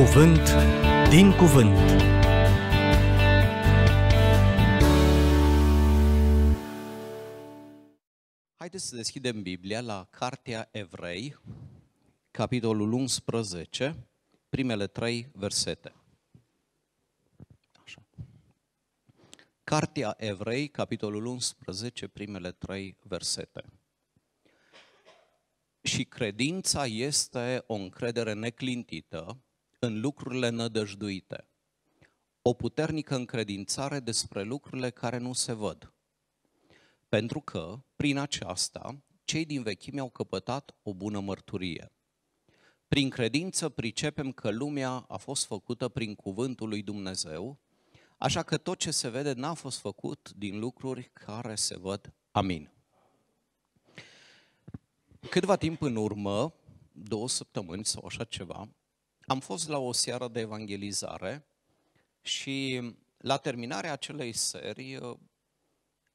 Cuvânt din Cuvânt. Haideți să deschidem Biblia la Cartea Evrei, capitolul 11, primele trei versete. Așa. Cartea Evrei, capitolul 11, primele trei versete. Și credința este o încredere neclintită în lucrurile nădăjduite. O puternică încredințare despre lucrurile care nu se văd. Pentru că, prin aceasta, cei din vechime au căpătat o bună mărturie. Prin credință pricepem că lumea a fost făcută prin cuvântul lui Dumnezeu, așa că tot ce se vede n-a fost făcut din lucruri care se văd. Amin. Câtva timp în urmă, două săptămâni sau așa ceva, am fost la o seară de evangelizare și la terminarea acelei seri uh,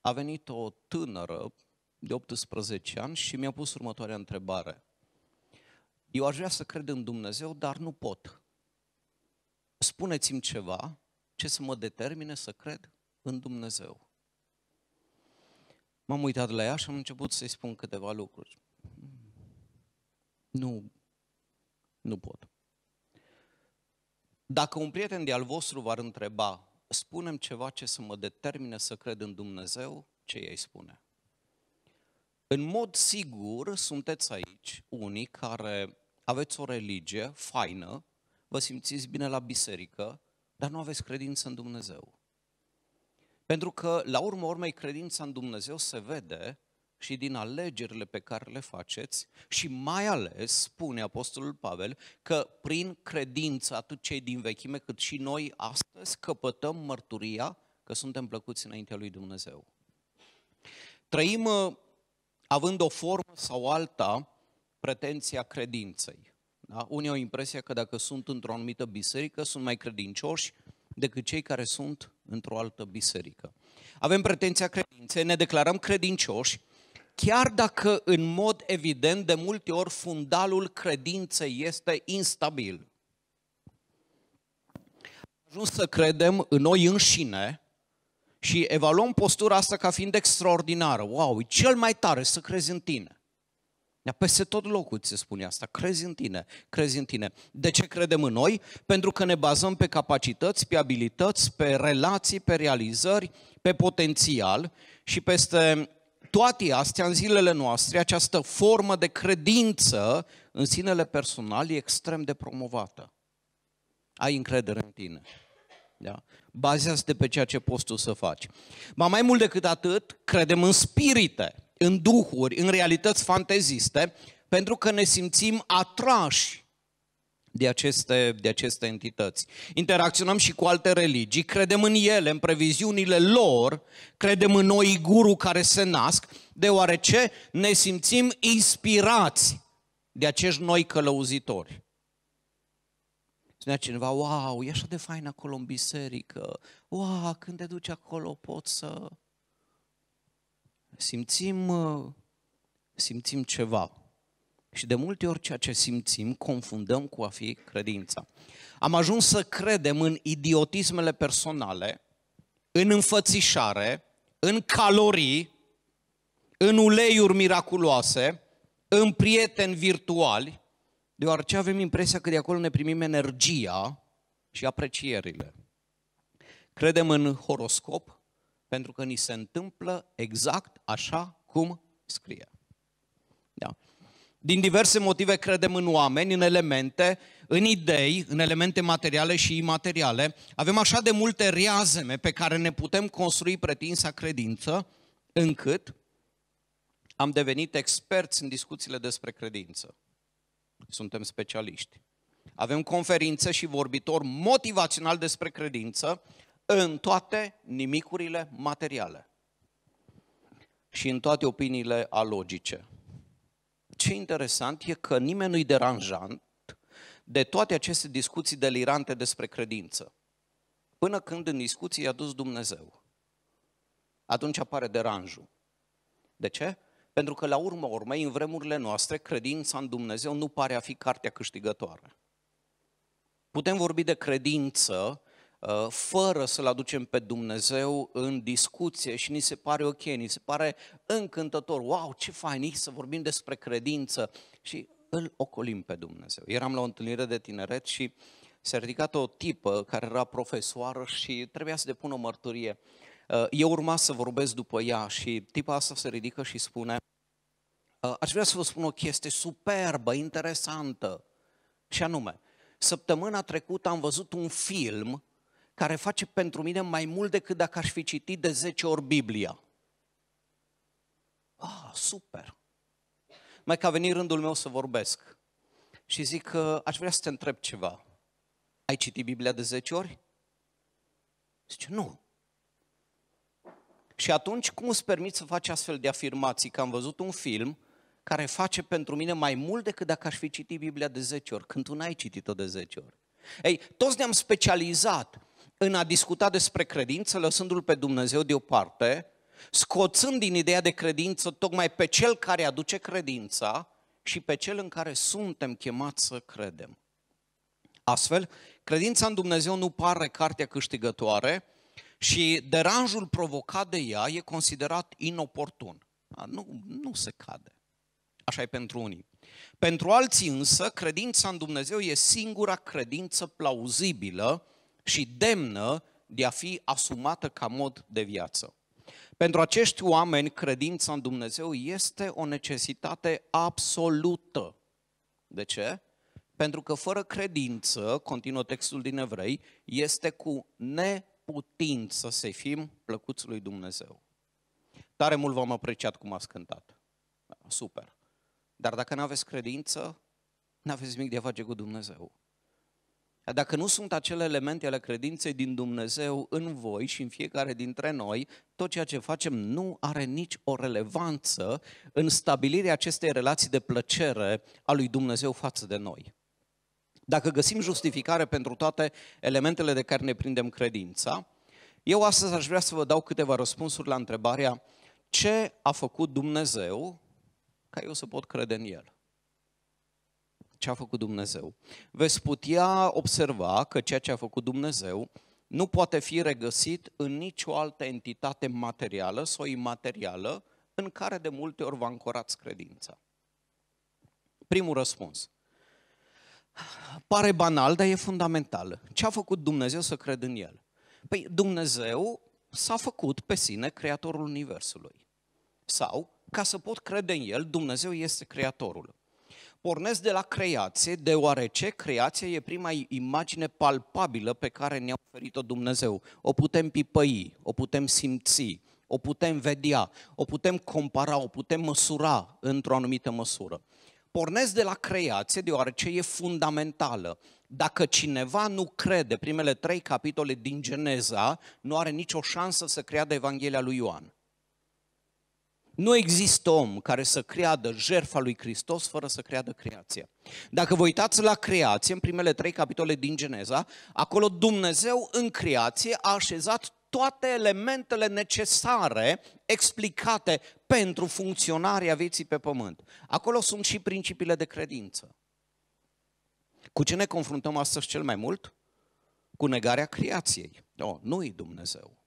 a venit o tânără de 18 ani și mi-a pus următoarea întrebare. Eu aș vrea să cred în Dumnezeu, dar nu pot. Spuneți-mi ceva ce să mă determine să cred în Dumnezeu. M-am uitat la ea și am început să-i spun câteva lucruri. Nu, nu pot. Dacă un prieten de-al vostru v-ar întreba, spunem ceva ce să mă determine să cred în Dumnezeu, ce ei spune? În mod sigur sunteți aici unii care aveți o religie faină, vă simțiți bine la biserică, dar nu aveți credință în Dumnezeu. Pentru că, la urmă urmei, credința în Dumnezeu se vede și din alegerile pe care le faceți și mai ales, spune Apostolul Pavel, că prin credință, atât cei din vechime cât și noi astăzi, căpătăm mărturia că suntem plăcuți înaintea lui Dumnezeu. Trăim uh, având o formă sau alta pretenția credinței. Da? Unii au impresia că dacă sunt într-o anumită biserică, sunt mai credincioși decât cei care sunt într-o altă biserică. Avem pretenția credinței, ne declarăm credincioși, chiar dacă în mod evident de multe ori fundalul credinței este instabil. Ajuns să credem în noi înșine și evaluăm postura asta ca fiind extraordinară. Wow, e cel mai tare să crezi în tine. peste tot locul se spune asta, crezi în tine, crezi în tine. De ce credem în noi? Pentru că ne bazăm pe capacități, pe abilități, pe relații, pe realizări, pe potențial și peste toate astea, în zilele noastre, această formă de credință în sinele personal e extrem de promovată. Ai încredere în tine. Da? Bazează-te pe ceea ce poți tu să faci. Ba mai mult decât atât, credem în spirite, în duhuri, în realități fanteziste, pentru că ne simțim atrași de aceste, de aceste entități. Interacționăm și cu alte religii, credem în ele, în previziunile lor, credem în noi guru care se nasc, deoarece ne simțim inspirați de acești noi călăuzitori. Spunea cineva, wow, e așa de fain acolo în biserică, wow, când te duci acolo poți să... Simțim, uh, simțim ceva. Și de multe ori ceea ce simțim confundăm cu a fi credința. Am ajuns să credem în idiotismele personale, în înfățișare, în calorii, în uleiuri miraculoase, în prieteni virtuali, deoarece avem impresia că de acolo ne primim energia și aprecierile. Credem în horoscop pentru că ni se întâmplă exact așa cum scrie. Da. Din diverse motive credem în oameni, în elemente, în idei, în elemente materiale și imateriale. Avem așa de multe riazeme pe care ne putem construi pretinsa credință, încât am devenit experți în discuțiile despre credință. Suntem specialiști. Avem conferințe și vorbitor motivațional despre credință în toate nimicurile materiale și în toate opiniile alogice ce interesant e că nimeni nu-i deranjant de toate aceste discuții delirante despre credință. Până când în discuții i-a dus Dumnezeu. Atunci apare deranjul. De ce? Pentru că la urmă, urmei, în vremurile noastre, credința în Dumnezeu nu pare a fi cartea câștigătoare. Putem vorbi de credință Uh, fără să-L aducem pe Dumnezeu în discuție și ni se pare ok, ni se pare încântător, wow, ce fain să vorbim despre credință și îl ocolim pe Dumnezeu. Eram la o întâlnire de tineret și s-a ridicat o tipă care era profesoară și trebuia să depună o mărturie. Uh, eu urma să vorbesc după ea și tipa asta se ridică și spune uh, Aș vrea să vă spun o chestie superbă, interesantă și anume, săptămâna trecută am văzut un film care face pentru mine mai mult decât dacă aș fi citit de 10 ori Biblia. Ah, super! Mai că a venit rândul meu să vorbesc și zic că aș vrea să te întreb ceva. Ai citit Biblia de 10 ori? Zice, nu. Și atunci cum îți permiți să faci astfel de afirmații? Că am văzut un film care face pentru mine mai mult decât dacă aș fi citit Biblia de 10 ori, când tu n-ai citit-o de 10 ori. Ei, toți ne-am specializat în a discuta despre credință, lăsându-l pe Dumnezeu deoparte, scoțând din ideea de credință tocmai pe cel care aduce credința și pe cel în care suntem chemați să credem. Astfel, credința în Dumnezeu nu pare cartea câștigătoare și deranjul provocat de ea e considerat inoportun. Nu, nu se cade. Așa e pentru unii. Pentru alții însă, credința în Dumnezeu e singura credință plauzibilă și demnă de a fi asumată ca mod de viață. Pentru acești oameni, credința în Dumnezeu este o necesitate absolută. De ce? Pentru că fără credință, continuă textul din Evrei, este cu neputință să fim plăcuți lui Dumnezeu. Tare mult v-am apreciat cum ați cântat. Da, super. Dar dacă nu aveți credință, nu aveți nimic de a face cu Dumnezeu. Dacă nu sunt acele elemente ale credinței din Dumnezeu în voi și în fiecare dintre noi, tot ceea ce facem nu are nici o relevanță în stabilirea acestei relații de plăcere a lui Dumnezeu față de noi. Dacă găsim justificare pentru toate elementele de care ne prindem credința, eu astăzi aș vrea să vă dau câteva răspunsuri la întrebarea ce a făcut Dumnezeu ca eu să pot crede în El ce a făcut Dumnezeu. Veți putea observa că ceea ce a făcut Dumnezeu nu poate fi regăsit în nicio altă entitate materială sau imaterială în care de multe ori vă ancorați credința. Primul răspuns. Pare banal, dar e fundamental. Ce a făcut Dumnezeu să cred în El? Păi Dumnezeu s-a făcut pe sine creatorul Universului. Sau, ca să pot crede în El, Dumnezeu este creatorul. Pornesc de la creație, deoarece creația e prima imagine palpabilă pe care ne-a oferit-o Dumnezeu. O putem pipăi, o putem simți, o putem vedea, o putem compara, o putem măsura într-o anumită măsură. Pornesc de la creație, deoarece e fundamentală. Dacă cineva nu crede primele trei capitole din Geneza, nu are nicio șansă să creadă Evanghelia lui Ioan. Nu există om care să creadă jertfa lui Hristos fără să creadă creația. Dacă vă uitați la creație, în primele trei capitole din Geneza, acolo Dumnezeu în creație a așezat toate elementele necesare explicate pentru funcționarea vieții pe pământ. Acolo sunt și principiile de credință. Cu ce ne confruntăm astăzi cel mai mult? Cu negarea creației. Oh, nu-i Dumnezeu.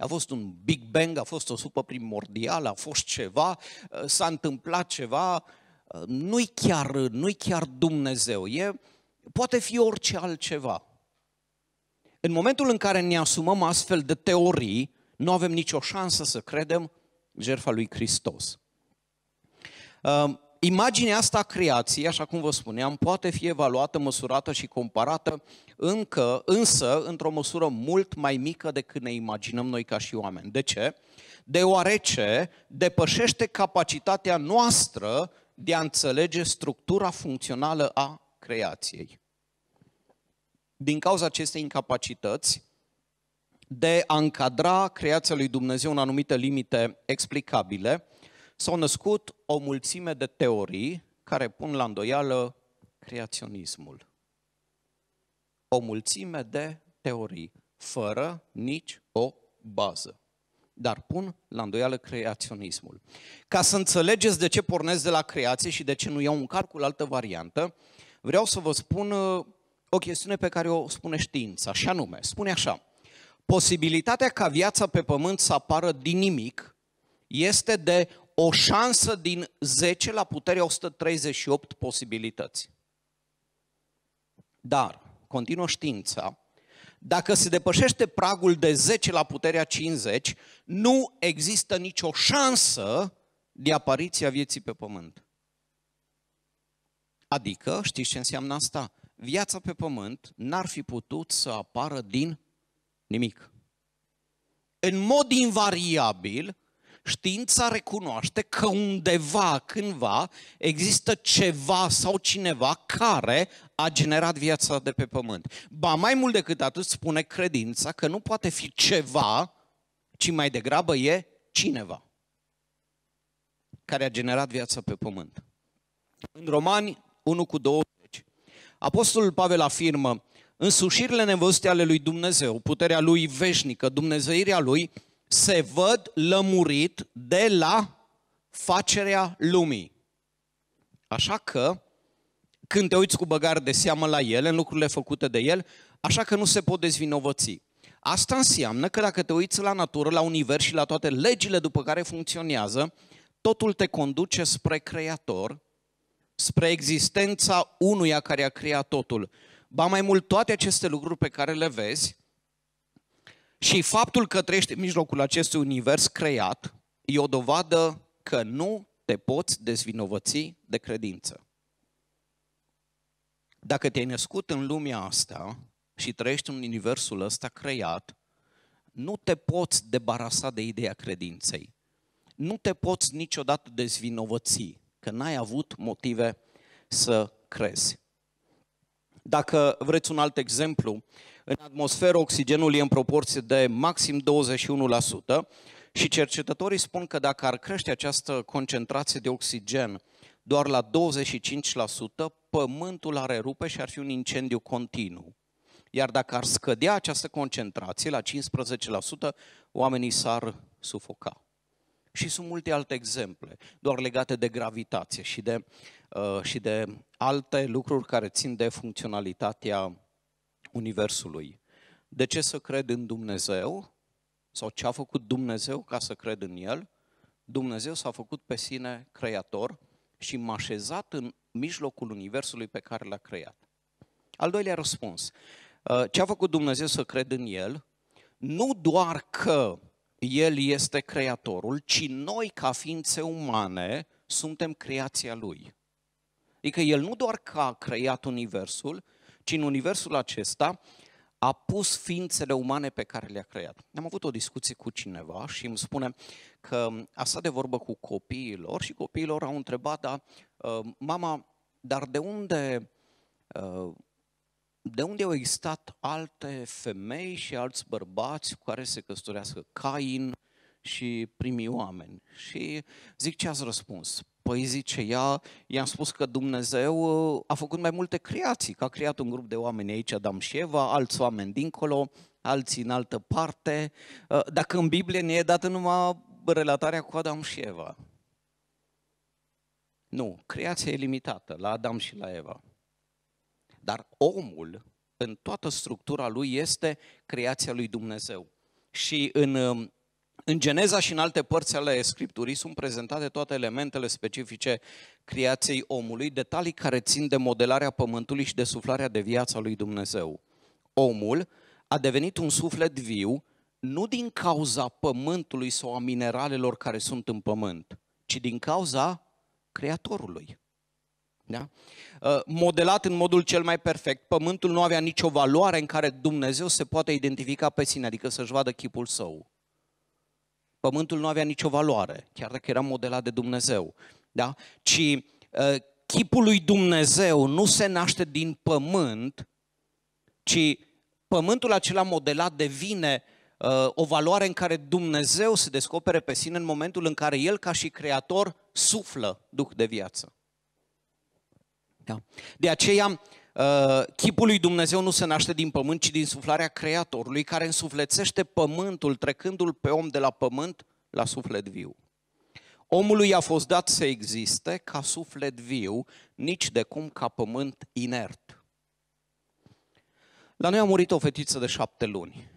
A fost un Big Bang, a fost o supă primordială, a fost ceva, uh, s-a întâmplat ceva, uh, nu-i chiar, nu chiar Dumnezeu, e, poate fi orice altceva. În momentul în care ne asumăm astfel de teorii, nu avem nicio șansă să credem jertfa lui Hristos. Uh, Imaginea asta a creației, așa cum vă spuneam, poate fi evaluată, măsurată și comparată încă, însă într-o măsură mult mai mică decât ne imaginăm noi ca și oameni. De ce? Deoarece depășește capacitatea noastră de a înțelege structura funcțională a creației. Din cauza acestei incapacități de a încadra creația lui Dumnezeu în anumite limite explicabile, s-au născut o mulțime de teorii care pun la îndoială creaționismul. O mulțime de teorii, fără nici o bază. Dar pun la îndoială creaționismul. Ca să înțelegeți de ce pornesc de la creație și de ce nu iau un calcul altă variantă, vreau să vă spun uh, o chestiune pe care o spune știința, și anume, spune așa, posibilitatea ca viața pe pământ să apară din nimic este de o șansă din 10 la puterea 138 posibilități. Dar, continuă știința, dacă se depășește pragul de 10 la puterea 50, nu există nicio șansă de apariția vieții pe pământ. Adică, știți ce înseamnă asta? Viața pe pământ n-ar fi putut să apară din nimic. În mod invariabil, Știința recunoaște că undeva, cândva, există ceva sau cineva care a generat viața de pe pământ. Ba mai mult decât atât spune credința că nu poate fi ceva, ci mai degrabă e cineva care a generat viața pe pământ. În Romani 1 cu 20, Apostolul Pavel afirmă, însușirile nevăzute ale lui Dumnezeu, puterea lui veșnică, dumnezeirea lui, se văd lămurit de la facerea lumii. Așa că, când te uiți cu băgare de seamă la el, în lucrurile făcute de el, așa că nu se pot dezvinovăți. Asta înseamnă că dacă te uiți la natură, la univers și la toate legile după care funcționează, totul te conduce spre Creator, spre existența unuia care a creat totul. Ba mai mult, toate aceste lucruri pe care le vezi și faptul că trăiești în mijlocul acestui univers creat e o dovadă că nu te poți dezvinovăți de credință. Dacă te-ai născut în lumea asta și trăiești în universul ăsta creat, nu te poți debarasa de ideea credinței. Nu te poți niciodată dezvinovăți că n-ai avut motive să crezi. Dacă vreți un alt exemplu, în atmosferă oxigenul e în proporție de maxim 21% și cercetătorii spun că dacă ar crește această concentrație de oxigen doar la 25%, pământul ar erupe și ar fi un incendiu continuu. Iar dacă ar scădea această concentrație la 15%, oamenii s-ar sufoca. Și sunt multe alte exemple, doar legate de gravitație și de, uh, și de alte lucruri care țin de funcționalitatea Universului. De ce să cred în Dumnezeu? Sau ce a făcut Dumnezeu ca să cred în El? Dumnezeu s-a făcut pe sine creator și m-a așezat în mijlocul Universului pe care l-a creat. Al doilea răspuns. Uh, ce a făcut Dumnezeu să cred în El? Nu doar că El este creatorul, ci noi ca ființe umane suntem creația Lui. Adică El nu doar că a creat Universul, ci în universul acesta a pus ființele umane pe care le-a creat. Am avut o discuție cu cineva și îmi spune că a stat de vorbă cu copiilor și copiilor au întrebat, da, uh, mama, dar de unde, uh, de unde au existat alte femei și alți bărbați cu care se căsătorească Cain și primii oameni? Și zic, ce ați răspuns? Păi zice ea, i-am spus că Dumnezeu uh, a făcut mai multe creații, că a creat un grup de oameni aici, Adam și Eva, alți oameni dincolo, alții în altă parte. Uh, dacă în Biblie ne e dată numai relatarea cu Adam și Eva. Nu, creația e limitată la Adam și la Eva. Dar omul, în toată structura lui, este creația lui Dumnezeu. Și în uh, în Geneza și în alte părți ale Scripturii sunt prezentate toate elementele specifice creației omului, detalii care țin de modelarea pământului și de suflarea de viața lui Dumnezeu. Omul a devenit un suflet viu nu din cauza pământului sau a mineralelor care sunt în pământ, ci din cauza Creatorului. Da? Uh, modelat în modul cel mai perfect, pământul nu avea nicio valoare în care Dumnezeu se poate identifica pe sine, adică să-și vadă chipul său. Pământul nu avea nicio valoare, chiar dacă era modelat de Dumnezeu. Da? Ci uh, chipul lui Dumnezeu nu se naște din pământ, ci pământul acela modelat devine uh, o valoare în care Dumnezeu se descopere pe sine în momentul în care El, ca și creator, suflă Duh de viață. Da. De aceea, Uh, chipul lui Dumnezeu nu se naște din pământ, ci din suflarea Creatorului, care însuflețește pământul, trecându-l pe om de la pământ la suflet viu. Omului a fost dat să existe ca suflet viu, nici de cum ca pământ inert. La noi a murit o fetiță de șapte luni.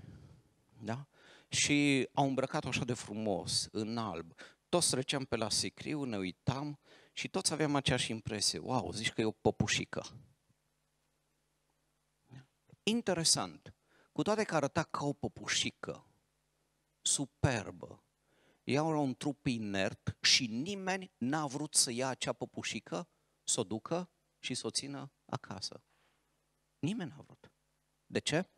Da? Și au îmbrăcat-o așa de frumos, în alb. Toți treceam pe la sicriu, ne uitam și toți aveam aceeași impresie. Wow, zici că e o păpușică. Interesant, cu toate că arăta ca o păpușică, superbă, ea era un trup inert și nimeni n-a vrut să ia acea păpușică, să o ducă și să o țină acasă. Nimeni n-a vrut. De ce?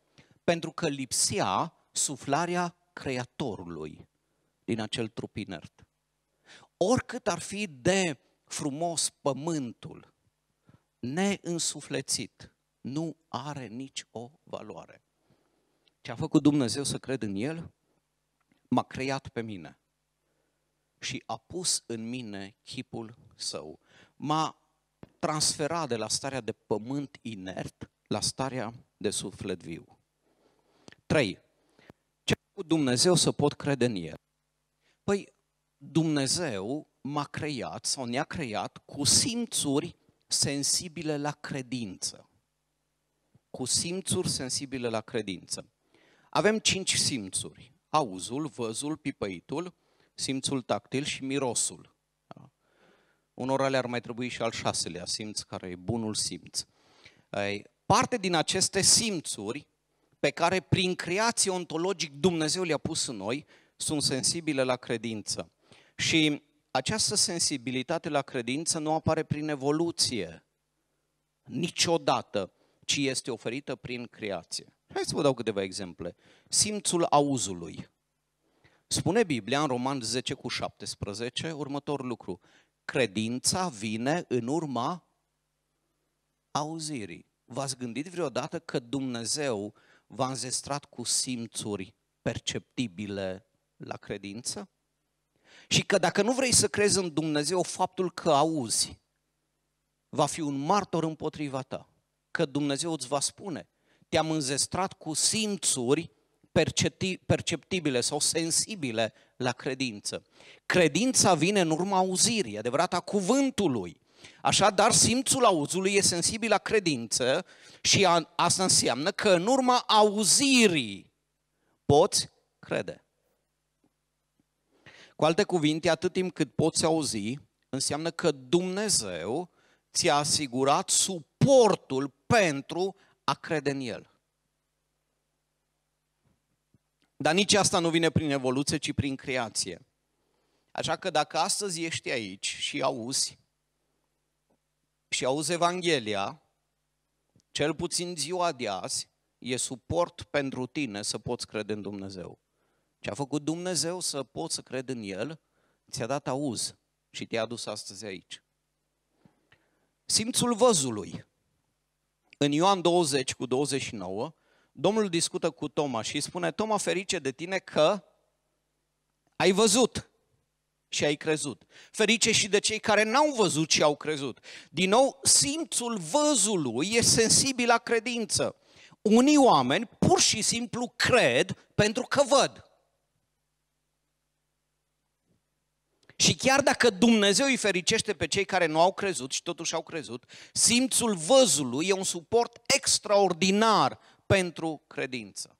Pentru că lipsea suflarea creatorului din acel trup inert. Oricât ar fi de frumos pământul, neînsuflețit, nu are nici o valoare. Ce a făcut Dumnezeu să cred în El? M-a creat pe mine și a pus în mine chipul său. M-a transferat de la starea de pământ inert la starea de suflet viu. 3. Ce a făcut Dumnezeu să pot crede în El? Păi Dumnezeu m-a creat sau ne-a creat cu simțuri sensibile la credință cu simțuri sensibile la credință. Avem cinci simțuri. Auzul, văzul, pipăitul, simțul tactil și mirosul. Da? Unora le-ar mai trebui și al șaselea simț, care e bunul simț. Parte din aceste simțuri pe care prin creație ontologic Dumnezeu le-a pus în noi, sunt sensibile la credință. Și această sensibilitate la credință nu apare prin evoluție. Niciodată ci este oferită prin creație. Hai să vă dau câteva exemple. Simțul auzului. Spune Biblia în Roman 10 cu 17 următor lucru. Credința vine în urma auzirii. V-ați gândit vreodată că Dumnezeu v-a înzestrat cu simțuri perceptibile la credință? Și că dacă nu vrei să crezi în Dumnezeu, faptul că auzi va fi un martor împotriva ta că Dumnezeu îți va spune. Te-am înzestrat cu simțuri perceptibile sau sensibile la credință. Credința vine în urma auzirii, a cuvântului. Așadar, simțul auzului e sensibil la credință și asta înseamnă că în urma auzirii poți crede. Cu alte cuvinte, atât timp cât poți auzi, înseamnă că Dumnezeu ți-a asigurat sub suportul pentru a crede în El. Dar nici asta nu vine prin evoluție, ci prin creație. Așa că dacă astăzi ești aici și auzi, și auzi Evanghelia, cel puțin ziua de azi, e suport pentru tine să poți crede în Dumnezeu. Ce a făcut Dumnezeu să poți să crede în El, ți-a dat auz și te-a adus astăzi aici. Simțul văzului în Ioan 20 cu 29, Domnul discută cu Toma și îi spune, Toma, ferice de tine că ai văzut și ai crezut. Ferice și de cei care n-au văzut și au crezut. Din nou, simțul văzului e sensibil la credință. Unii oameni pur și simplu cred pentru că văd. Și chiar dacă Dumnezeu îi fericește pe cei care nu au crezut și totuși au crezut, simțul văzului e un suport extraordinar pentru credință.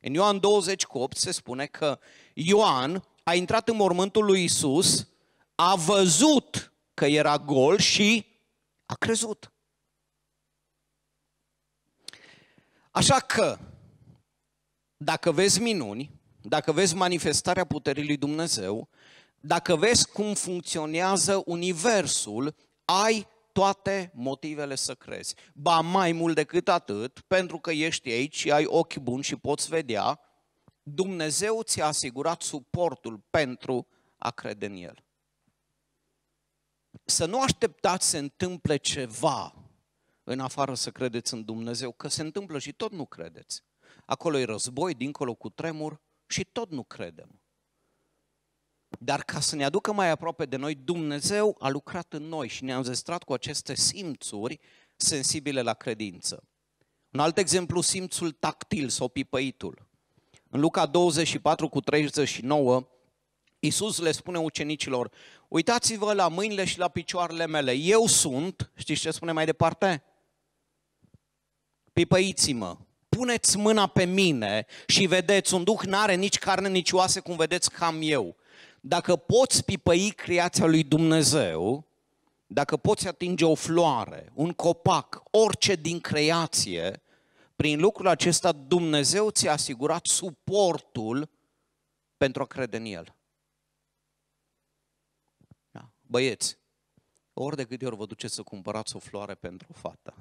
În Ioan 28 se spune că Ioan a intrat în mormântul lui Isus, a văzut că era gol și a crezut. Așa că, dacă vezi minuni, dacă vezi manifestarea puterii lui Dumnezeu, dacă vezi cum funcționează universul, ai toate motivele să crezi. Ba mai mult decât atât, pentru că ești aici și ai ochi buni și poți vedea, Dumnezeu ți-a asigurat suportul pentru a crede în El. Să nu așteptați să întâmple ceva în afară să credeți în Dumnezeu, că se întâmplă și tot nu credeți. Acolo e război, dincolo cu tremur și tot nu credem. Dar ca să ne aducă mai aproape de noi, Dumnezeu a lucrat în noi și ne-a înzestrat cu aceste simțuri sensibile la credință. Un alt exemplu, simțul tactil sau pipăitul. În Luca 24 cu 39, Iisus le spune ucenicilor, uitați-vă la mâinile și la picioarele mele, eu sunt, știți ce spune mai departe? Pipăiți-mă, puneți mâna pe mine și vedeți, un duh n-are nici carne, nici oase, cum vedeți cam eu. Dacă poți pipăi creația lui Dumnezeu, dacă poți atinge o floare, un copac, orice din creație, prin lucrul acesta Dumnezeu ți-a asigurat suportul pentru a crede în El. Da. Băieți, ori de câte ori vă duceți să cumpărați o floare pentru o fată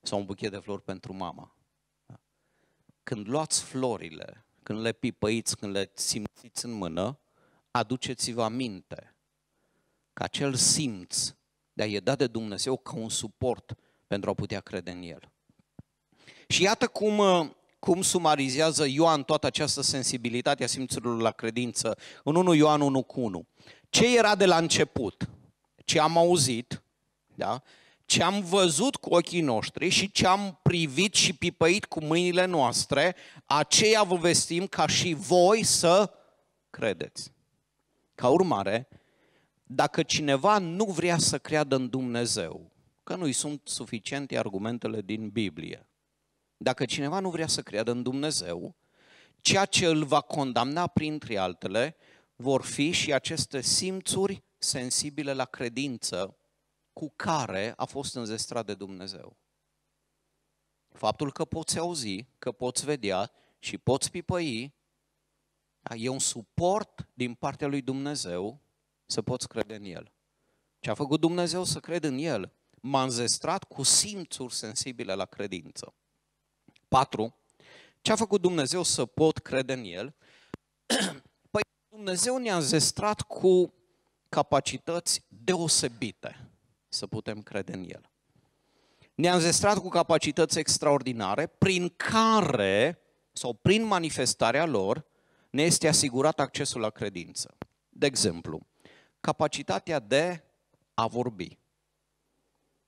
sau un buchet de flori pentru mama, da. când luați florile, când le pipăiți, când le simțiți în mână, aduceți-vă aminte că acel simț de a-i da de Dumnezeu ca un suport pentru a putea crede în El. Și iată cum, uh, cum sumarizează Ioan toată această sensibilitate a simțurilor la credință în 1 Ioan 1 cu 1. Ce era de la început? Ce am auzit, da? ce am văzut cu ochii noștri și ce am privit și pipăit cu mâinile noastre, aceea vă vestim ca și voi să credeți. Ca urmare, dacă cineva nu vrea să creadă în Dumnezeu, că nu-i sunt suficiente argumentele din Biblie, dacă cineva nu vrea să creadă în Dumnezeu, ceea ce îl va condamna printre altele vor fi și aceste simțuri sensibile la credință cu care a fost înzestrat de Dumnezeu. Faptul că poți auzi, că poți vedea și poți pipăi da? E un suport din partea lui Dumnezeu să poți crede în El. Ce a făcut Dumnezeu să cred în El? M-a înzestrat cu simțuri sensibile la credință. 4. Ce a făcut Dumnezeu să pot crede în El? Păi Dumnezeu ne-a înzestrat cu capacități deosebite să putem crede în El. Ne-a înzestrat cu capacități extraordinare prin care sau prin manifestarea lor ne este asigurat accesul la credință. De exemplu, capacitatea de a vorbi,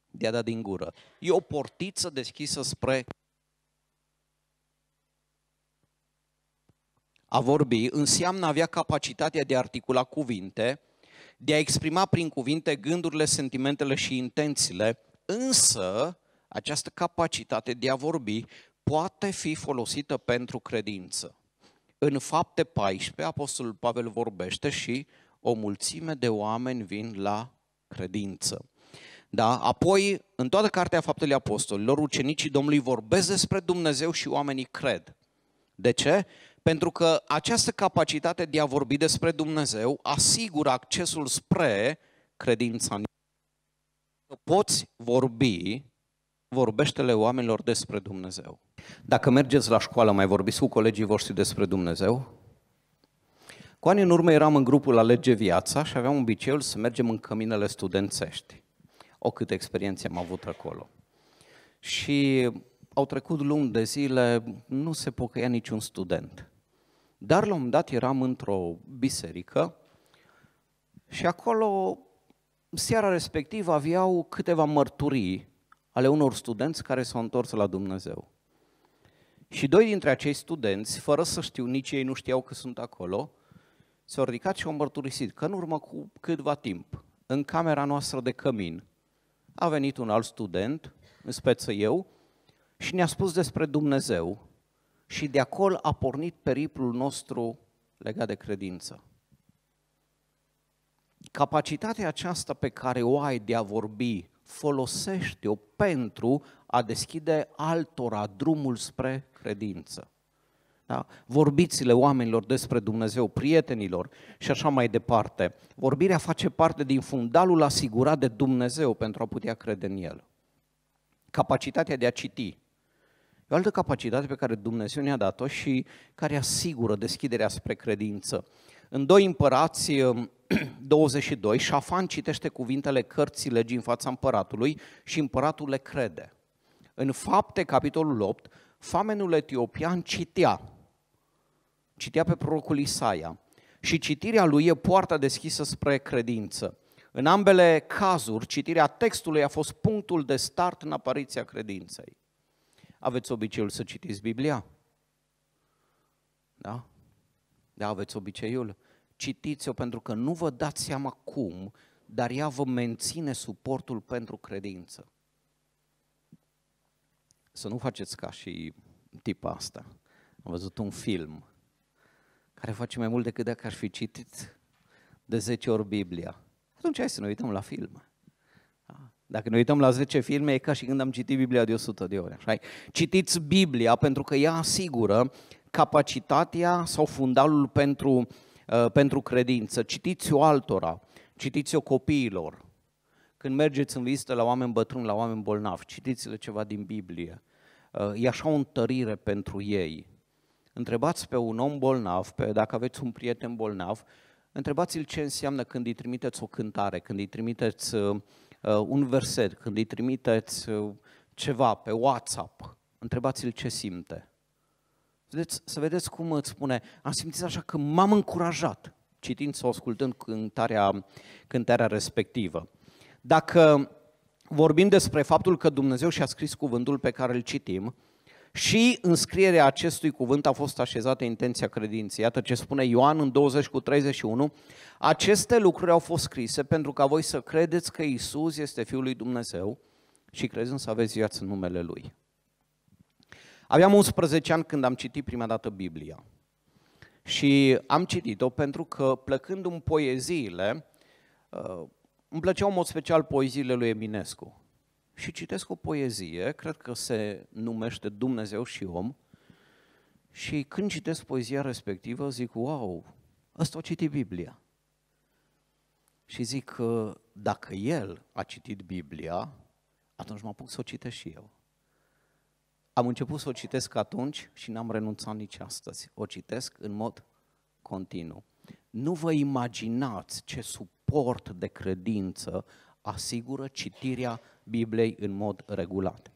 de a da din gură. E o portiță deschisă spre A vorbi înseamnă a avea capacitatea de a articula cuvinte, de a exprima prin cuvinte gândurile, sentimentele și intențiile, însă această capacitate de a vorbi poate fi folosită pentru credință. În fapte 14, Apostolul Pavel vorbește și o mulțime de oameni vin la credință. Da? Apoi, în toată cartea Faptele Apostolilor, ucenicii Domnului vorbesc despre Dumnezeu și oamenii cred. De ce? Pentru că această capacitate de a vorbi despre Dumnezeu asigură accesul spre credința. Poți vorbi vorbește-le oamenilor despre Dumnezeu. Dacă mergeți la școală, mai vorbiți cu colegii voștri despre Dumnezeu? Cu ani în urmă eram în grupul Alege Viața și aveam obiceiul să mergem în căminele studențești. O câtă experiențe am avut acolo. Și au trecut luni de zile, nu se pocăia niciun student. Dar la un dat eram într-o biserică și acolo, seara respectivă, aveau câteva mărturii ale unor studenți care s-au întors la Dumnezeu. Și doi dintre acei studenți, fără să știu, nici ei nu știau că sunt acolo, s-au ridicat și au mărturisit că în urmă cu câtva timp, în camera noastră de cămin, a venit un alt student, în speță eu, și ne-a spus despre Dumnezeu și de acolo a pornit periplul nostru legat de credință. Capacitatea aceasta pe care o ai de a vorbi folosește-o pentru a deschide altora drumul spre credință. Da? Vorbiți-le oamenilor despre Dumnezeu, prietenilor și așa mai departe. Vorbirea face parte din fundalul asigurat de Dumnezeu pentru a putea crede în El. Capacitatea de a citi. E o altă capacitate pe care Dumnezeu ne-a dat-o și care asigură deschiderea spre credință. În Doi împărați 22, um, Șafan citește cuvintele cărții legii în fața împăratului și împăratul le crede. În fapte, capitolul 8, famenul etiopian citea, citea pe prorocul Isaia și citirea lui e poarta deschisă spre credință. În ambele cazuri, citirea textului a fost punctul de start în apariția credinței. Aveți obiceiul să citiți Biblia? Da? dar aveți obiceiul, citiți-o pentru că nu vă dați seama cum, dar ea vă menține suportul pentru credință. Să nu faceți ca și tipa asta. Am văzut un film care face mai mult decât dacă aș fi citit de 10 ori Biblia. Atunci hai să ne uităm la film. Da? Dacă ne uităm la 10 filme, e ca și când am citit Biblia de 100 de ori. Așa? Citiți Biblia pentru că ea asigură capacitatea sau fundalul pentru, uh, pentru credință. Citiți-o altora, citiți-o copiilor. Când mergeți în vizită la oameni bătrâni, la oameni bolnavi, citiți-le ceva din Biblie. Uh, e așa o întărire pentru ei. Întrebați pe un om bolnav, pe, dacă aveți un prieten bolnav, întrebați-l ce înseamnă când îi trimiteți o cântare, când îi trimiteți uh, uh un verset, când îi trimiteți uh, ceva pe WhatsApp. Întrebați-l ce simte. Să vedeți, să vedeți cum îți spune, am simțit așa că m-am încurajat, citind sau ascultând cântarea, cântarea respectivă. Dacă vorbim despre faptul că Dumnezeu și-a scris cuvântul pe care îl citim, și în scrierea acestui cuvânt a fost așezată intenția credinței. Iată ce spune Ioan în 20 cu 31. Aceste lucruri au fost scrise pentru ca voi să credeți că Isus este Fiul lui Dumnezeu și crezând să aveți viață în numele Lui. Aveam 11 ani când am citit prima dată Biblia. Și am citit-o pentru că plecând în poeziile, uh, îmi plăceau în mod special poeziile lui Eminescu. Și citesc o poezie, cred că se numește Dumnezeu și om, și când citesc poezia respectivă zic, wow, ăsta o citit Biblia. Și zic că dacă el a citit Biblia, atunci mă apuc să o citesc și eu. Am început să o citesc atunci și n-am renunțat nici astăzi. O citesc în mod continuu. Nu vă imaginați ce suport de credință asigură citirea Bibliei în mod regulat.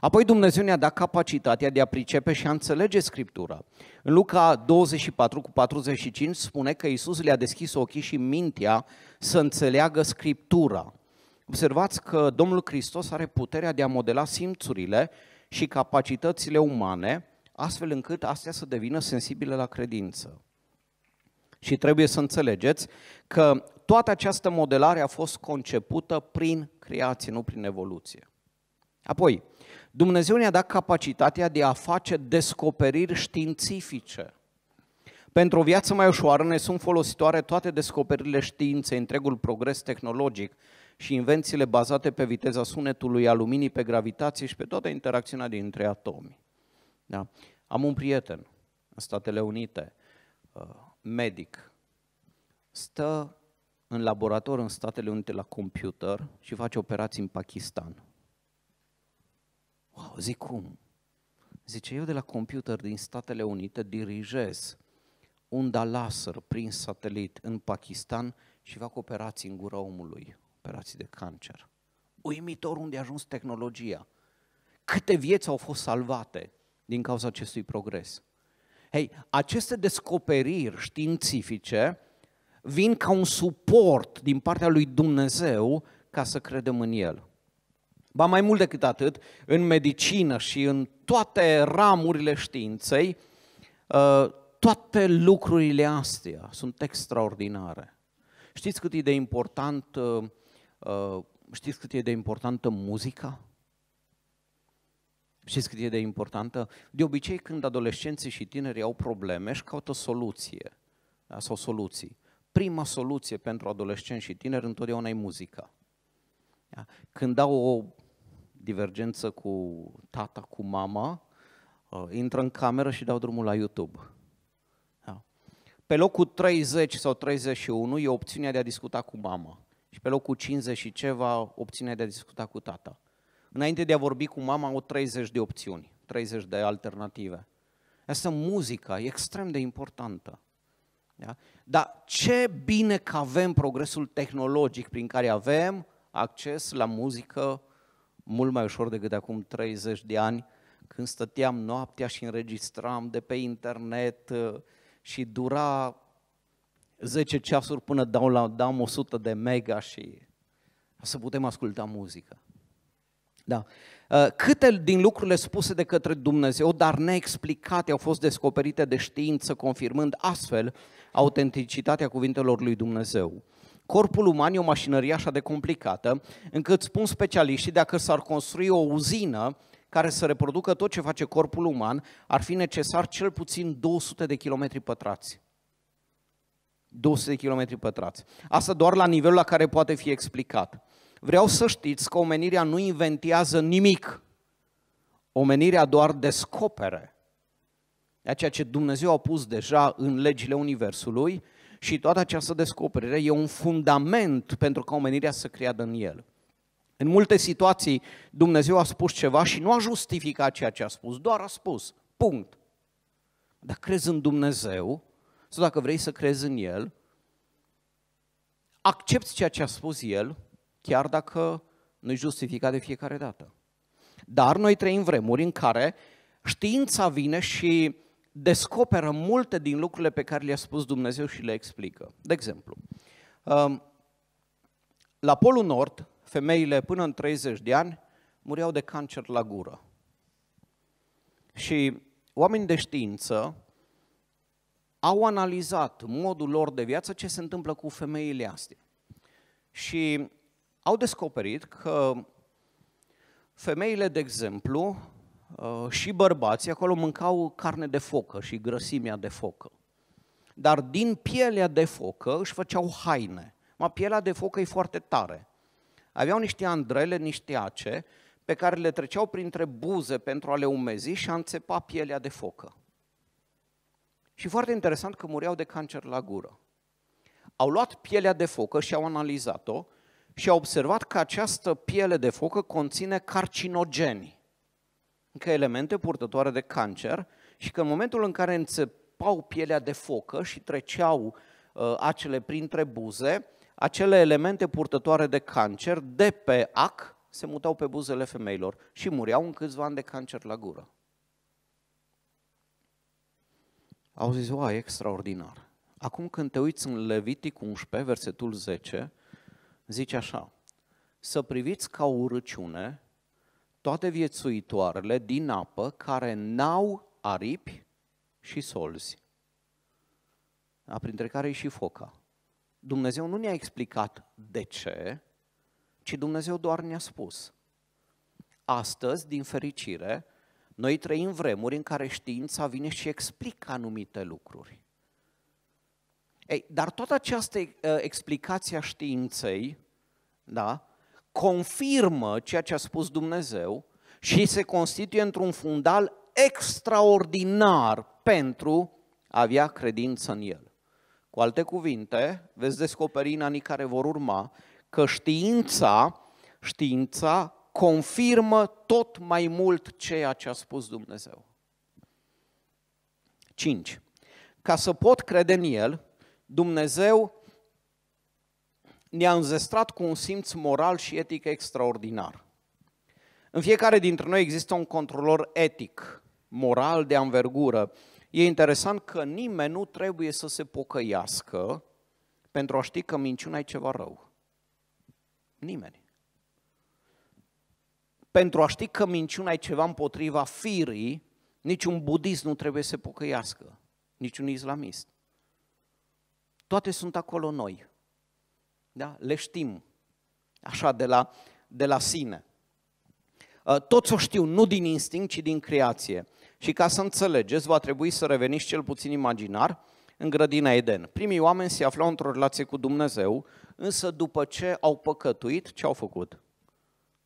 Apoi Dumnezeu ne-a dat capacitatea de a pricepe și a înțelege Scriptura. În Luca 24 cu 45 spune că Iisus le-a deschis ochii și mintea să înțeleagă Scriptura. Observați că Domnul Hristos are puterea de a modela simțurile și capacitățile umane, astfel încât astea să devină sensibile la credință. Și trebuie să înțelegeți că toată această modelare a fost concepută prin creație, nu prin evoluție. Apoi, Dumnezeu ne-a dat capacitatea de a face descoperiri științifice. Pentru o viață mai ușoară ne sunt folositoare toate descoperirile științei, întregul progres tehnologic, și invențiile bazate pe viteza sunetului, a luminii, pe gravitație și pe toată interacțiunea dintre atomi. Da? Am un prieten în Statele Unite, uh, medic, stă în laborator în Statele Unite la computer și face operații în Pakistan. Wow, zic cum? Zice, eu de la computer din Statele Unite dirijez unda laser prin satelit în Pakistan și fac operații în gura omului operații de cancer. Uimitor unde a ajuns tehnologia. Câte vieți au fost salvate din cauza acestui progres. Hei, aceste descoperiri științifice vin ca un suport din partea lui Dumnezeu ca să credem în el. Ba mai mult decât atât, în medicină și în toate ramurile științei, uh, toate lucrurile astea sunt extraordinare. Știți cât e de important uh, Uh, știți cât e de importantă muzica? Știți cât e de importantă? De obicei, când adolescenții și tinerii au probleme, își caută soluție da? sau soluții. Prima soluție pentru adolescenți și tineri întotdeauna e muzica. Da? Când au o divergență cu tata, cu mama, uh, intră în cameră și dau drumul la YouTube. Da. Pe locul 30 sau 31 e opțiunea de a discuta cu mama și pe locul 50 și ceva obține de a discuta cu tata. Înainte de a vorbi cu mama, au 30 de opțiuni, 30 de alternative. Asta muzica e extrem de importantă. Da? Dar ce bine că avem progresul tehnologic prin care avem acces la muzică mult mai ușor decât de acum 30 de ani, când stăteam noaptea și înregistram de pe internet uh, și dura 10 ceasuri până dau la dam 100 de mega și să putem asculta muzică. Da. Uh, câte din lucrurile spuse de către Dumnezeu, dar neexplicate, au fost descoperite de știință, confirmând astfel autenticitatea cuvintelor lui Dumnezeu. Corpul uman e o mașinărie așa de complicată, încât spun specialiștii, dacă s-ar construi o uzină care să reproducă tot ce face corpul uman, ar fi necesar cel puțin 200 de kilometri pătrați. 200 de km pătrați. Asta doar la nivelul la care poate fi explicat. Vreau să știți că omenirea nu inventează nimic. Omenirea doar descopere. De ceea ce Dumnezeu a pus deja în legile Universului și toată această descoperire e un fundament pentru ca omenirea să creadă în el. În multe situații Dumnezeu a spus ceva și nu a justificat ceea ce a spus, doar a spus. Punct. Dar crezi în Dumnezeu sau dacă vrei să crezi în El, accepti ceea ce a spus El, chiar dacă nu-i justificat de fiecare dată. Dar noi trăim vremuri în care știința vine și descoperă multe din lucrurile pe care le-a spus Dumnezeu și le explică. De exemplu, um, la Polul Nord, femeile până în 30 de ani mureau de cancer la gură. Și oameni de știință au analizat modul lor de viață ce se întâmplă cu femeile astea. Și au descoperit că femeile, de exemplu, uh, și bărbații acolo mâncau carne de focă și grăsimea de focă. Dar din pielea de focă își făceau haine. Ma pielea de focă e foarte tare. Aveau niște andrele, niște ace, pe care le treceau printre buze pentru a le umezi și a înțepa pielea de focă. Și foarte interesant că mureau de cancer la gură. Au luat pielea de focă și au analizat-o și au observat că această piele de focă conține carcinogeni, încă elemente purtătoare de cancer și că în momentul în care înțepau pielea de focă și treceau uh, acele printre buze, acele elemente purtătoare de cancer de pe ac se mutau pe buzele femeilor și mureau în câțiva ani de cancer la gură. au zis, uai, extraordinar. Acum când te uiți în Levitic 11, versetul 10, zice așa, să priviți ca urăciune toate viețuitoarele din apă care n-au aripi și solzi, a printre care e și foca. Dumnezeu nu ne-a explicat de ce, ci Dumnezeu doar ne-a spus. Astăzi, din fericire, noi trăim vremuri în care știința vine și explică anumite lucruri. Ei, dar toată această ă, explicație a științei, da, confirmă ceea ce a spus Dumnezeu și se constituie într-un fundal extraordinar pentru a avea credință în el. Cu alte cuvinte, veți descoperi în anii care vor urma că știința, știința confirmă tot mai mult ceea ce a spus Dumnezeu. 5. Ca să pot crede în El, Dumnezeu ne-a înzestrat cu un simț moral și etic extraordinar. În fiecare dintre noi există un controlor etic, moral de anvergură. E interesant că nimeni nu trebuie să se pocăiască pentru a ști că minciuna e ceva rău. Nimeni pentru a ști că minciuna e ceva împotriva firii, niciun budist nu trebuie să pocăiască, niciun islamist. Toate sunt acolo noi. Da? Le știm. Așa, de la, de la sine. Uh, toți o știu, nu din instinct, ci din creație. Și ca să înțelegeți, va trebui să reveniți cel puțin imaginar în grădina Eden. Primii oameni se aflau într-o relație cu Dumnezeu, însă după ce au păcătuit, ce au făcut?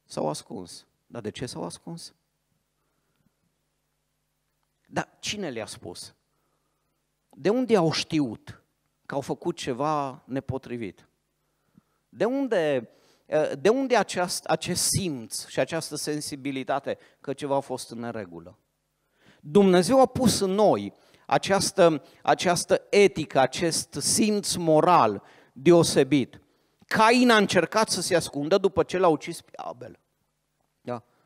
S-au ascuns. Dar de ce s-au ascuns? Dar cine le-a spus? De unde au știut că au făcut ceva nepotrivit? De unde, ă, de unde aceast, acest simț și această sensibilitate că ceva a fost în regulă? Dumnezeu a pus în noi această, această etică, acest simț moral deosebit. Cain a încercat să se ascundă după ce l-a ucis pe Abel.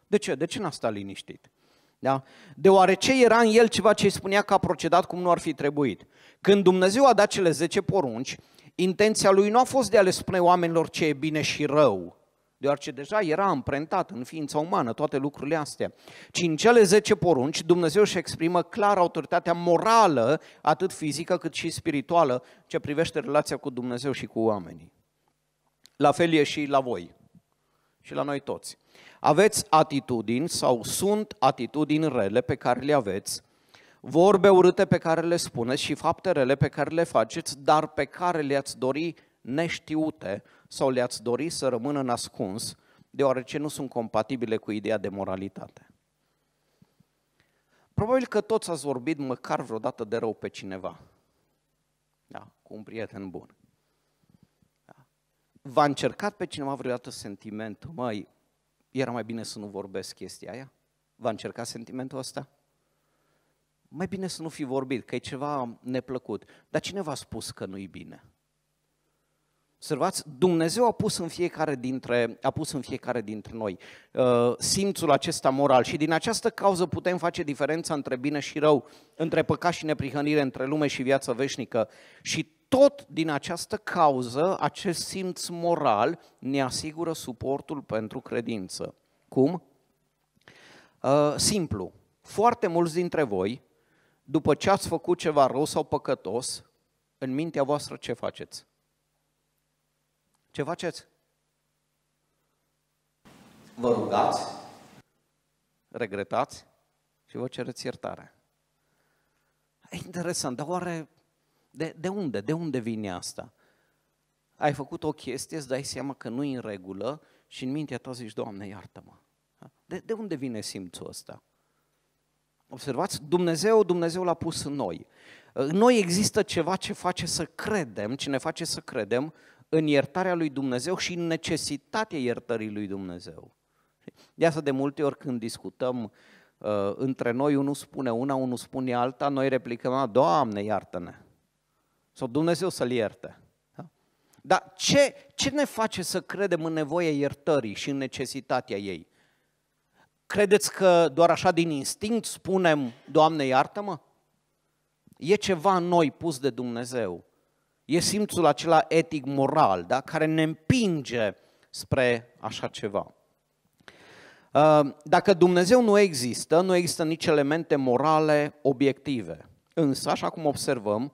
De ce? De ce n-a stat liniștit? Da? Deoarece era în el ceva ce îi spunea că a procedat cum nu ar fi trebuit. Când Dumnezeu a dat cele 10 porunci, intenția lui nu a fost de a le spune oamenilor ce e bine și rău, deoarece deja era amprentat în ființa umană toate lucrurile astea, ci în cele 10 porunci Dumnezeu își exprimă clar autoritatea morală, atât fizică cât și spirituală, ce privește relația cu Dumnezeu și cu oamenii. La fel e și la voi și la noi toți aveți atitudini sau sunt atitudini rele pe care le aveți, vorbe urâte pe care le spuneți și fapte rele pe care le faceți, dar pe care le-ați dori neștiute sau le-ați dori să rămână nascuns, deoarece nu sunt compatibile cu ideea de moralitate. Probabil că toți ați vorbit măcar vreodată de rău pe cineva. Da, cu un prieten bun. Da. V-a încercat pe cineva vreodată sentimentul, măi, era mai bine să nu vorbesc chestia aia? Va încerca sentimentul ăsta? Mai bine să nu fi vorbit, că e ceva neplăcut. Dar cine v-a spus că nu-i bine? Observați, Dumnezeu a pus în fiecare dintre, a pus în fiecare dintre noi uh, simțul acesta moral și din această cauză putem face diferența între bine și rău, între păcat și neprihănire, între lume și viață veșnică. Și tot din această cauză, acest simț moral ne asigură suportul pentru credință. Cum? Uh, simplu. Foarte mulți dintre voi, după ce ați făcut ceva rău sau păcătos, în mintea voastră ce faceți? Ce faceți? Vă rugați, regretați și vă cereți iertare. E interesant, dar oare de, de unde? De unde vine asta? Ai făcut o chestie, îți dai seama că nu e în regulă și în mintea ta zici, Doamne, iartă-mă. De, de unde vine simțul ăsta? Observați, Dumnezeu, Dumnezeu l-a pus în noi. În noi există ceva ce face să credem, ce ne face să credem în iertarea lui Dumnezeu și în necesitatea iertării lui Dumnezeu. De asta de multe ori când discutăm uh, între noi, unul spune una, unul spune alta, noi replicăm, Doamne, iartă-ne. Sau Dumnezeu să-l ierte. Da? Dar ce, ce ne face să credem în nevoia iertării și în necesitatea ei? Credeți că doar așa din instinct spunem, Doamne iartă-mă? E ceva în noi pus de Dumnezeu. E simțul acela etic moral, da? care ne împinge spre așa ceva. Uh, dacă Dumnezeu nu există, nu există nici elemente morale obiective. Însă, așa cum observăm,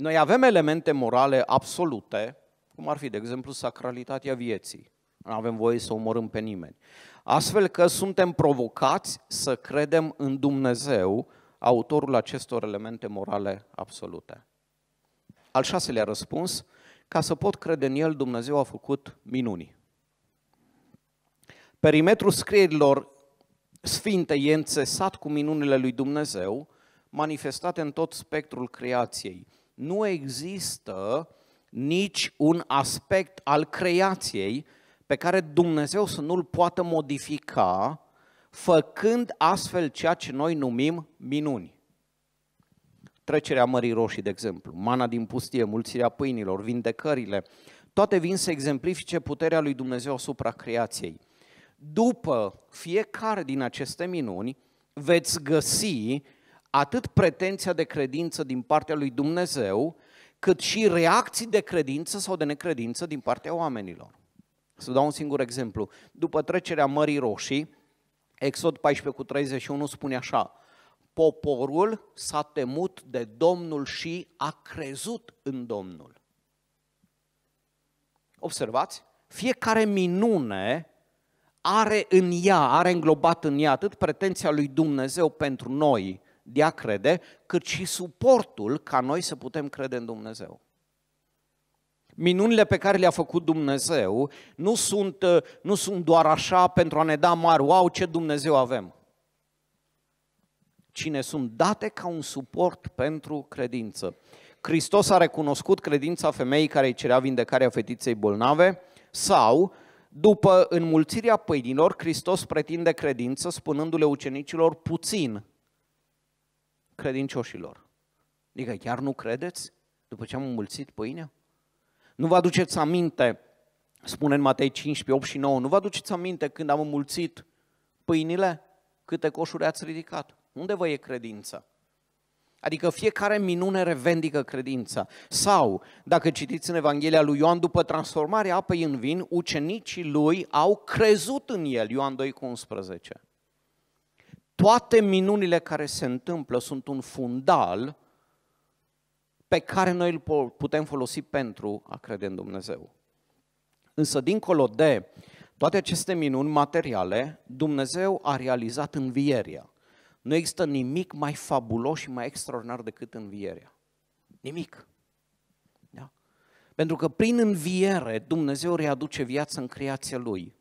noi avem elemente morale absolute, cum ar fi, de exemplu, sacralitatea vieții. Nu avem voie să omorâm pe nimeni. Astfel că suntem provocați să credem în Dumnezeu, autorul acestor elemente morale absolute. Al șaselea răspuns, ca să pot crede în el, Dumnezeu a făcut minuni. Perimetrul scrierilor sfinte e înțesat cu minunile lui Dumnezeu, manifestate în tot spectrul creației nu există nici un aspect al creației pe care Dumnezeu să nu-l poată modifica, făcând astfel ceea ce noi numim minuni. Trecerea Mării Roșii, de exemplu, mana din pustie, mulțirea pâinilor, vindecările, toate vin să exemplifice puterea lui Dumnezeu asupra creației. După fiecare din aceste minuni, veți găsi atât pretenția de credință din partea lui Dumnezeu, cât și reacții de credință sau de necredință din partea oamenilor. Să dau un singur exemplu. După trecerea Mării Roșii, Exod 14 cu 31 spune așa, poporul s-a temut de Domnul și a crezut în Domnul. Observați? Fiecare minune are în ea, are înglobat în ea atât pretenția lui Dumnezeu pentru noi, de a crede, cât și suportul ca noi să putem crede în Dumnezeu. Minunile pe care le-a făcut Dumnezeu nu sunt, uh, nu sunt doar așa pentru a ne da mari, wow, ce Dumnezeu avem. Cine sunt date ca un suport pentru credință. Hristos a recunoscut credința femeii care îi cerea vindecarea fetiței bolnave sau, după înmulțirea pâinilor, Hristos pretinde credință spunându-le ucenicilor puțin credincioșilor. Adică chiar nu credeți după ce am înmulțit pâinea? Nu vă aduceți aminte, spune în Matei 15, 8 și 9, nu vă aduceți aminte când am înmulțit pâinile? Câte coșuri ați ridicat? Unde vă e credința? Adică fiecare minune revendică credința. Sau, dacă citiți în Evanghelia lui Ioan, după transformarea apei în vin, ucenicii lui au crezut în el, Ioan 2,11. Toate minunile care se întâmplă sunt un fundal pe care noi îl putem folosi pentru a crede în Dumnezeu. Însă, dincolo de toate aceste minuni materiale, Dumnezeu a realizat învierea. Nu există nimic mai fabulos și mai extraordinar decât învierea. Nimic. Da? Pentru că prin înviere Dumnezeu readuce viața în creația Lui.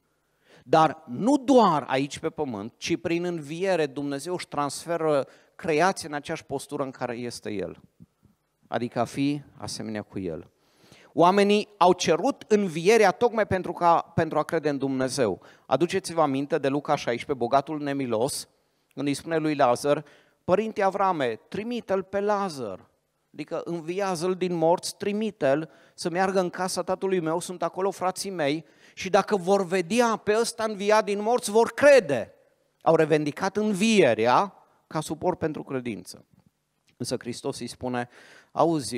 Dar nu doar aici pe pământ, ci prin înviere Dumnezeu își transferă creația în aceeași postură în care este El. Adică a fi asemenea cu El. Oamenii au cerut învierea tocmai pentru, ca, pentru a crede în Dumnezeu. Aduceți-vă aminte de Luca 16, bogatul nemilos, când îi spune lui Lazar, Părinte Avrame, trimite-l pe Lazar, adică înviază-l din morți, trimite-l să meargă în casa tatălui meu, sunt acolo frații mei, și dacă vor vedea pe ăsta înviat din morți, vor crede. Au revendicat învierea ca suport pentru credință. Însă Hristos îi spune, auzi,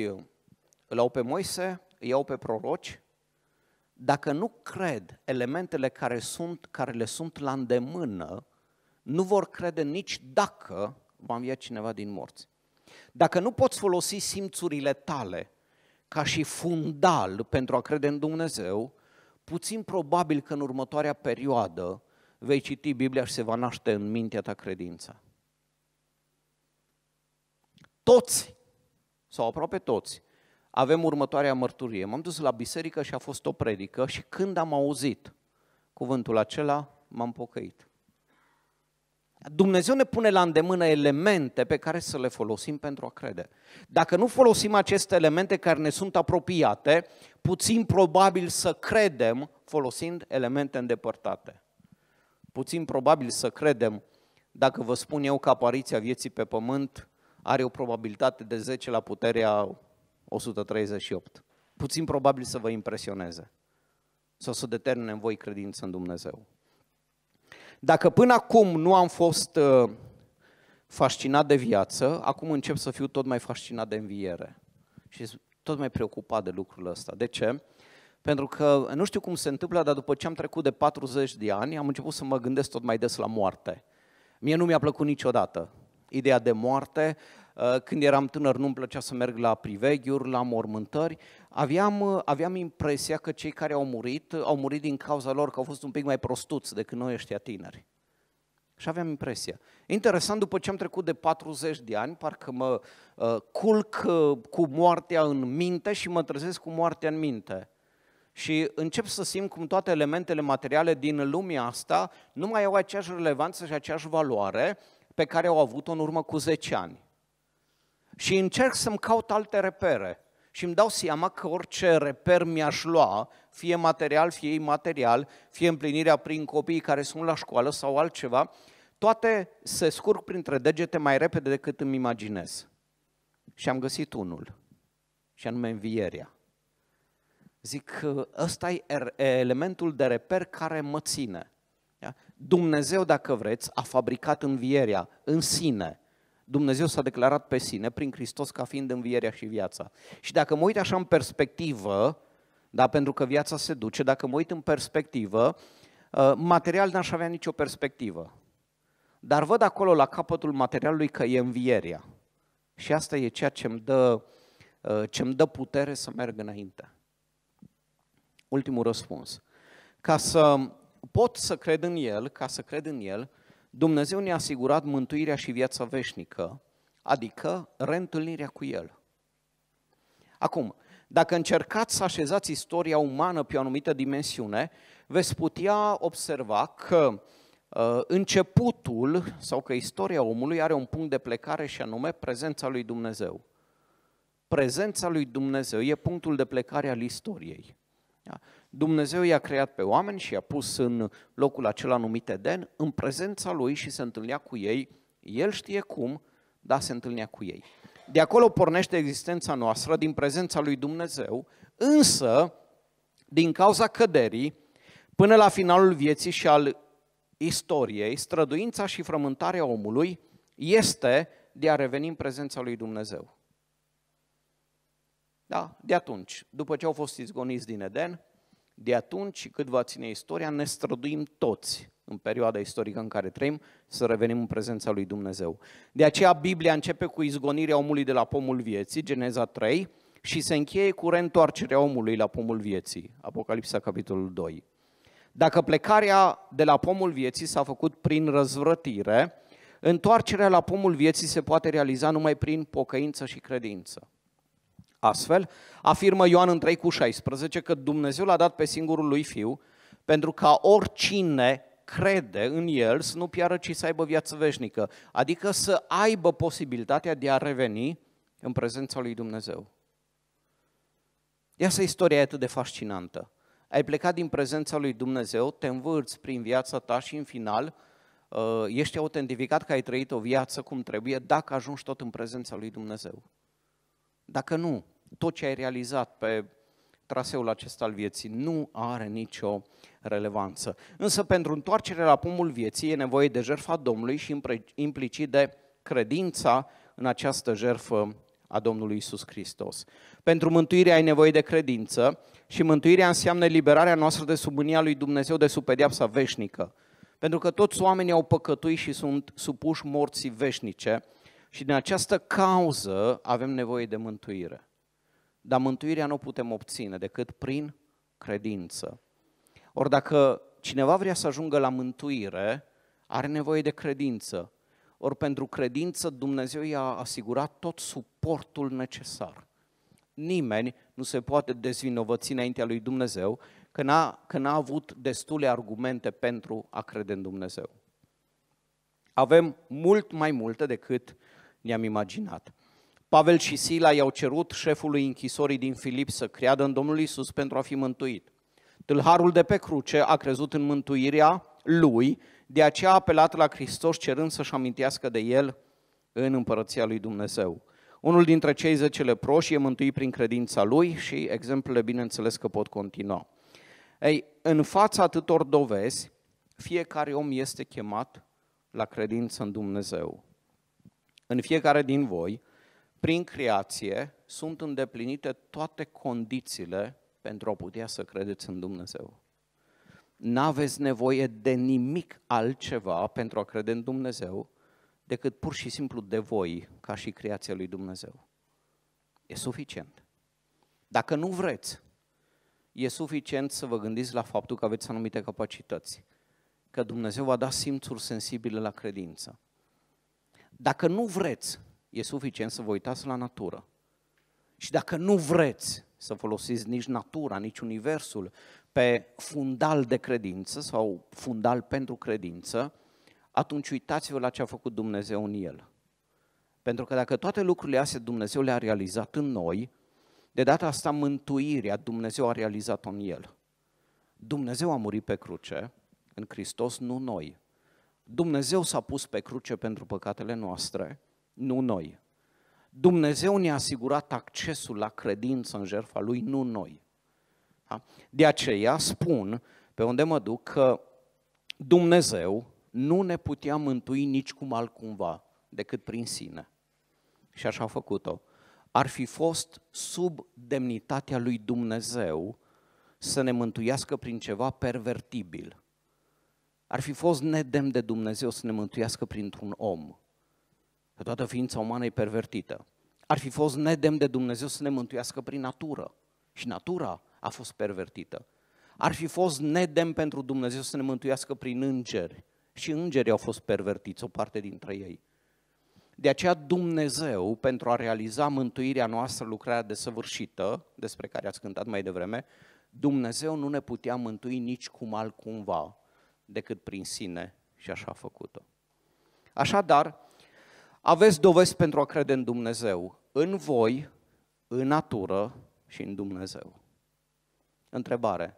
îl au pe Moise, îi au pe proroci, dacă nu cred elementele care, sunt, care le sunt la îndemână, nu vor crede nici dacă va învia cineva din morți. Dacă nu poți folosi simțurile tale ca și fundal pentru a crede în Dumnezeu, puțin probabil că în următoarea perioadă vei citi Biblia și se va naște în mintea ta credința. Toți, sau aproape toți, avem următoarea mărturie. M-am dus la biserică și a fost o predică și când am auzit cuvântul acela, m-am pocăit. Dumnezeu ne pune la îndemână elemente pe care să le folosim pentru a crede. Dacă nu folosim aceste elemente care ne sunt apropiate, puțin probabil să credem folosind elemente îndepărtate. Puțin probabil să credem, dacă vă spun eu că apariția vieții pe pământ are o probabilitate de 10 la puterea 138. Puțin probabil să vă impresioneze sau să determine în voi credință în Dumnezeu. Dacă până acum nu am fost uh, fascinat de viață, acum încep să fiu tot mai fascinat de înviere. Și tot mai preocupat de lucrul ăsta. De ce? Pentru că nu știu cum se întâmplă, dar după ce am trecut de 40 de ani, am început să mă gândesc tot mai des la moarte. Mie nu mi-a plăcut niciodată ideea de moarte, Uh, când eram tânăr nu-mi plăcea să merg la priveghiuri, la mormântări. Aveam, uh, aveam impresia că cei care au murit, uh, au murit din cauza lor că au fost un pic mai prostuți decât noi ăștia tineri. Și aveam impresia. Interesant, după ce am trecut de 40 de ani, parcă mă uh, culc uh, cu moartea în minte și mă trezesc cu moartea în minte. Și încep să simt cum toate elementele materiale din lumea asta nu mai au aceeași relevanță și aceeași valoare pe care au avut-o în urmă cu 10 ani și încerc să-mi caut alte repere. Și îmi dau seama că orice reper mi-aș lua, fie material, fie imaterial, fie împlinirea prin copiii care sunt la școală sau altceva, toate se scurg printre degete mai repede decât îmi imaginez. Și am găsit unul, și anume învierea. Zic, ăsta er, e elementul de reper care mă ține. Dumnezeu, dacă vreți, a fabricat învierea în sine Dumnezeu s-a declarat pe sine prin Hristos ca fiind învierea și viața. Și dacă mă uit așa în perspectivă, da, pentru că viața se duce, dacă mă uit în perspectivă, uh, material n-aș avea nicio perspectivă. Dar văd acolo la capătul materialului că e învierea. Și asta e ceea ce îmi dă, uh, ce îmi dă putere să merg înainte. Ultimul răspuns. Ca să pot să cred în el, ca să cred în el, Dumnezeu ne-a asigurat mântuirea și viața veșnică, adică reîntâlnirea cu El. Acum, dacă încercați să așezați istoria umană pe o anumită dimensiune, veți putea observa că uh, începutul sau că istoria omului are un punct de plecare și anume prezența lui Dumnezeu. Prezența lui Dumnezeu e punctul de plecare al istoriei. Da? Dumnezeu i-a creat pe oameni și i-a pus în locul acela numit Eden, în prezența lui și se întâlnea cu ei. El știe cum, dar se întâlnea cu ei. De acolo pornește existența noastră, din prezența lui Dumnezeu, însă, din cauza căderii, până la finalul vieții și al istoriei, străduința și frământarea omului este de a reveni în prezența lui Dumnezeu. Da, de atunci, după ce au fost izgoniți din Eden, de atunci cât va ține istoria, ne străduim toți în perioada istorică în care trăim, să revenim în prezența lui Dumnezeu. De aceea Biblia începe cu izgonirea omului de la pomul vieții, Geneza 3, și se încheie cu reîntoarcerea omului la pomul vieții, Apocalipsa capitolul 2. Dacă plecarea de la pomul vieții s-a făcut prin răzvrătire, întoarcerea la pomul vieții se poate realiza numai prin pocăință și credință. Astfel, afirmă Ioan în 3 cu 16 că Dumnezeu l-a dat pe singurul lui Fiu pentru ca oricine crede în El să nu piară, ci să aibă viață veșnică. Adică să aibă posibilitatea de a reveni în prezența lui Dumnezeu. Iasă istoria e atât de fascinantă. Ai plecat din prezența lui Dumnezeu, te învârți prin viața ta și în final uh, ești autentificat că ai trăit o viață cum trebuie dacă ajungi tot în prezența lui Dumnezeu dacă nu, tot ce ai realizat pe traseul acesta al vieții nu are nicio relevanță. Însă pentru întoarcerea la pumul vieții e nevoie de jertfa Domnului și implicit de credința în această jertfă a Domnului Isus Hristos. Pentru mântuire ai nevoie de credință și mântuirea înseamnă eliberarea noastră de sub mânia lui Dumnezeu de sub pedeapsa veșnică. Pentru că toți oamenii au păcătuit și sunt supuși morții veșnice, și din această cauză avem nevoie de mântuire. Dar mântuirea nu putem obține decât prin credință. Ori dacă cineva vrea să ajungă la mântuire, are nevoie de credință. Ori pentru credință Dumnezeu i-a asigurat tot suportul necesar. Nimeni nu se poate dezvinovăți înaintea lui Dumnezeu că n-a, că n-a avut destule argumente pentru a crede în Dumnezeu. Avem mult mai multe decât ne-am imaginat. Pavel și Sila i-au cerut șefului închisorii din Filip să creadă în Domnul Isus pentru a fi mântuit. Tâlharul de pe cruce a crezut în mântuirea lui, de aceea a apelat la Hristos cerând să-și amintească de el în împărăția lui Dumnezeu. Unul dintre cei zece leproși e mântuit prin credința lui și exemplele bineînțeles că pot continua. Ei, în fața atâtor dovezi, fiecare om este chemat la credință în Dumnezeu în fiecare din voi, prin creație, sunt îndeplinite toate condițiile pentru a putea să credeți în Dumnezeu. N-aveți nevoie de nimic altceva pentru a crede în Dumnezeu decât pur și simplu de voi, ca și creația lui Dumnezeu. E suficient. Dacă nu vreți, e suficient să vă gândiți la faptul că aveți anumite capacități, că Dumnezeu v-a dat simțuri sensibile la credință, dacă nu vreți, e suficient să vă uitați la natură. Și dacă nu vreți să folosiți nici natura, nici universul pe fundal de credință sau fundal pentru credință, atunci uitați-vă la ce a făcut Dumnezeu în el. Pentru că dacă toate lucrurile astea Dumnezeu le-a realizat în noi, de data asta mântuirea Dumnezeu a realizat-o în el. Dumnezeu a murit pe cruce, în Hristos, nu noi. Dumnezeu s-a pus pe cruce pentru păcatele noastre, nu noi. Dumnezeu ne-a asigurat accesul la credință în jertfa Lui, nu noi. Da? De aceea spun, pe unde mă duc, că Dumnezeu nu ne putea mântui nici cum altcumva decât prin sine. Și așa a făcut-o. Ar fi fost sub demnitatea lui Dumnezeu să ne mântuiască prin ceva pervertibil ar fi fost nedemn de Dumnezeu să ne mântuiască printr-un om. Că toată ființa umană e pervertită. Ar fi fost nedemn de Dumnezeu să ne mântuiască prin natură. Și natura a fost pervertită. Ar fi fost nedemn pentru Dumnezeu să ne mântuiască prin îngeri. Și îngerii au fost pervertiți, o parte dintre ei. De aceea Dumnezeu, pentru a realiza mântuirea noastră, lucrarea desăvârșită, despre care ați cântat mai devreme, Dumnezeu nu ne putea mântui nici cum altcumva decât prin sine și așa a făcut-o. Așadar, aveți dovezi pentru a crede în Dumnezeu, în voi, în natură și în Dumnezeu. Întrebare.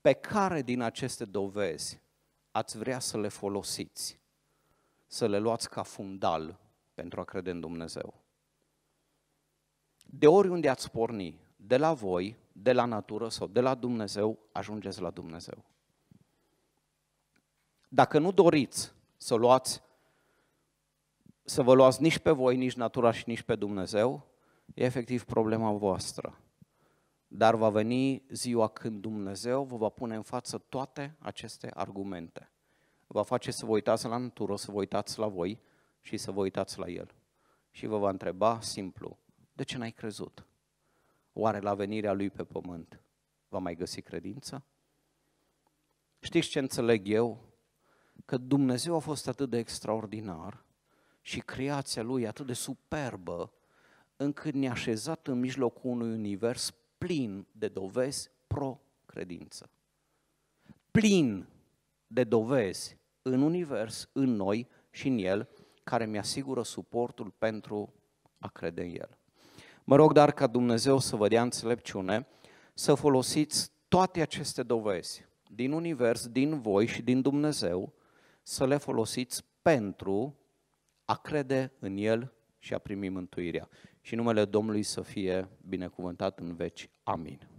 Pe care din aceste dovezi ați vrea să le folosiți, să le luați ca fundal pentru a crede în Dumnezeu? De oriunde ați porni, de la voi, de la natură sau de la Dumnezeu, ajungeți la Dumnezeu. Dacă nu doriți să luați, să vă luați nici pe voi, nici natura și nici pe Dumnezeu, e efectiv problema voastră. Dar va veni ziua când Dumnezeu vă va pune în față toate aceste argumente. Va face să vă uitați la natură, să vă uitați la voi și să vă uitați la El. Și vă va întreba simplu, de ce n-ai crezut? Oare la venirea Lui pe pământ va mai găsi credință? Știți ce înțeleg eu că Dumnezeu a fost atât de extraordinar și creația lui atât de superbă, încât ne-a așezat în mijlocul unui univers plin de dovezi pro-credință. Plin de dovezi în univers, în noi și în el, care mi-asigură suportul pentru a crede în el. Mă rog dar ca Dumnezeu să vă dea înțelepciune, să folosiți toate aceste dovezi din univers, din voi și din Dumnezeu, să le folosiți pentru a crede în El și a primi mântuirea. Și numele Domnului să fie binecuvântat în veci. Amin.